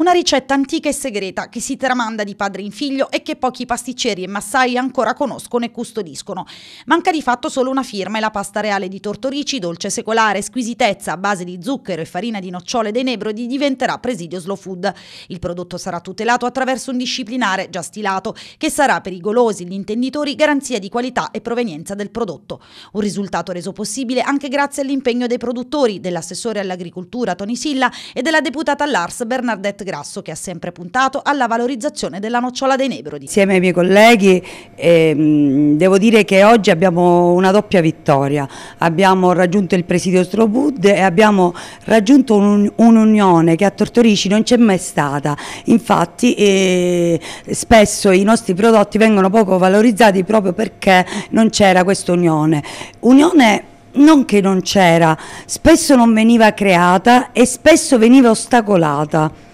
Una ricetta antica e segreta che si tramanda di padre in figlio e che pochi pasticceri e massai ancora conoscono e custodiscono. Manca di fatto solo una firma e la pasta reale di Tortorici, dolce secolare, squisitezza a base di zucchero e farina di nocciole dei nebrodi, diventerà presidio slow food. Il prodotto sarà tutelato attraverso un disciplinare già stilato, che sarà per i golosi, gli intenditori, garanzia di qualità e provenienza del prodotto. Un risultato reso possibile anche grazie all'impegno dei produttori, dell'assessore all'agricoltura Tony Silla e della deputata Lars Bernadette grasso che ha sempre puntato alla valorizzazione della nocciola dei nebrodi. Insieme ai miei colleghi ehm, devo dire che oggi abbiamo una doppia vittoria, abbiamo raggiunto il presidio Strobud e abbiamo raggiunto un'unione un che a Tortorici non c'è mai stata, infatti eh, spesso i nostri prodotti vengono poco valorizzati proprio perché non c'era questa unione. Unione non che non c'era, spesso non veniva creata e spesso veniva ostacolata.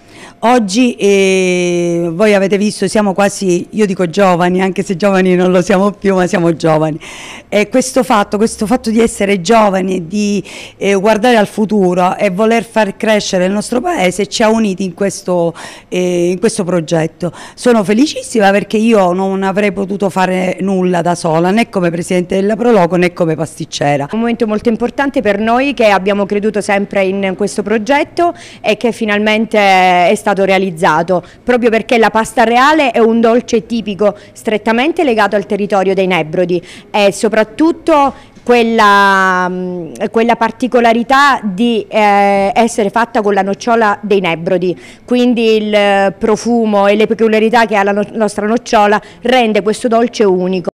Oggi eh, voi avete visto siamo quasi, io dico giovani, anche se giovani non lo siamo più, ma siamo giovani. E questo fatto, questo fatto di essere giovani, di eh, guardare al futuro e voler far crescere il nostro paese ci ha uniti in questo, eh, in questo progetto. Sono felicissima perché io non avrei potuto fare nulla da sola, né come Presidente della Proloco né come pasticcera. Un momento molto importante per noi che abbiamo creduto sempre in questo progetto e che finalmente è stato stato realizzato, proprio perché la pasta reale è un dolce tipico strettamente legato al territorio dei Nebrodi e soprattutto quella, mm, quella, particolarità di eh, essere fatta con la nocciola dei nebrodi, quindi il profumo e le peculiarità che ha la nostra nocciola rende questo dolce unico.